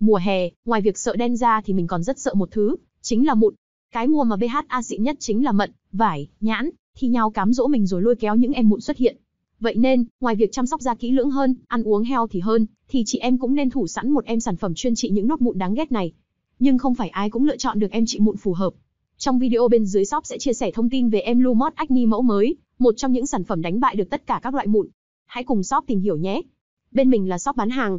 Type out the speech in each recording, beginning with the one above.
Mùa hè, ngoài việc sợ đen ra thì mình còn rất sợ một thứ, chính là mụn. Cái mùa mà BHA xịn nhất chính là mận, vải, nhãn, thi nhau cám dỗ mình rồi lôi kéo những em mụn xuất hiện. Vậy nên, ngoài việc chăm sóc da kỹ lưỡng hơn, ăn uống heo thì hơn, thì chị em cũng nên thủ sẵn một em sản phẩm chuyên trị những nốt mụn đáng ghét này. Nhưng không phải ai cũng lựa chọn được em trị mụn phù hợp. Trong video bên dưới shop sẽ chia sẻ thông tin về em Lumot Acne mẫu mới, một trong những sản phẩm đánh bại được tất cả các loại mụn. Hãy cùng shop tìm hiểu nhé. Bên mình là shop bán hàng,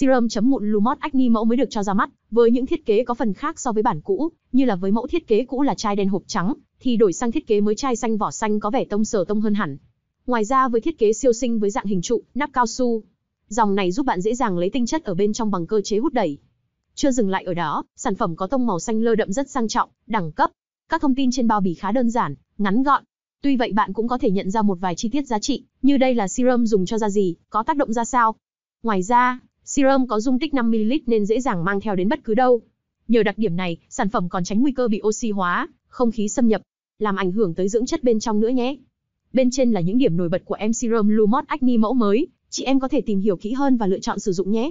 Serum chấm mụn Lumos Acne mẫu mới được cho ra mắt, với những thiết kế có phần khác so với bản cũ, như là với mẫu thiết kế cũ là chai đen hộp trắng, thì đổi sang thiết kế mới chai xanh vỏ xanh có vẻ tông sở tông hơn hẳn. Ngoài ra với thiết kế siêu sinh với dạng hình trụ, nắp cao su, dòng này giúp bạn dễ dàng lấy tinh chất ở bên trong bằng cơ chế hút đẩy. Chưa dừng lại ở đó, sản phẩm có tông màu xanh lơ đậm rất sang trọng, đẳng cấp. Các thông tin trên bao bì khá đơn giản, ngắn gọn. Tuy vậy bạn cũng có thể nhận ra một vài chi tiết giá trị, như đây là serum dùng cho da gì, có tác động ra sao. Ngoài ra, Serum có dung tích 5ml nên dễ dàng mang theo đến bất cứ đâu. Nhờ đặc điểm này, sản phẩm còn tránh nguy cơ bị oxy hóa, không khí xâm nhập, làm ảnh hưởng tới dưỡng chất bên trong nữa nhé. Bên trên là những điểm nổi bật của em Serum Lumot Acne mẫu mới, chị em có thể tìm hiểu kỹ hơn và lựa chọn sử dụng nhé.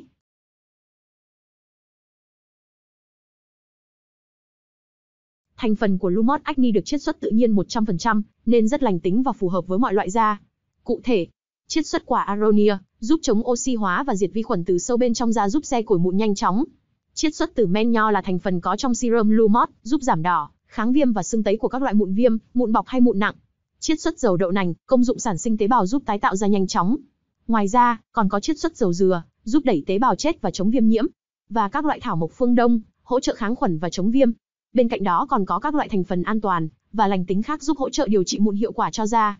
Thành phần của Lumot Acne được chiết xuất tự nhiên 100%, nên rất lành tính và phù hợp với mọi loại da. Cụ thể, chiết xuất quả Aronia, giúp chống oxy hóa và diệt vi khuẩn từ sâu bên trong da giúp xe củi mụn nhanh chóng. Chiết xuất từ men nho là thành phần có trong serum Lumot, giúp giảm đỏ, kháng viêm và sưng tấy của các loại mụn viêm, mụn bọc hay mụn nặng. Chiết xuất dầu đậu nành, công dụng sản sinh tế bào giúp tái tạo da nhanh chóng. Ngoài ra, còn có chiết xuất dầu dừa, giúp đẩy tế bào chết và chống viêm nhiễm, và các loại thảo mộc phương Đông, hỗ trợ kháng khuẩn và chống viêm. Bên cạnh đó còn có các loại thành phần an toàn và lành tính khác giúp hỗ trợ điều trị mụn hiệu quả cho da.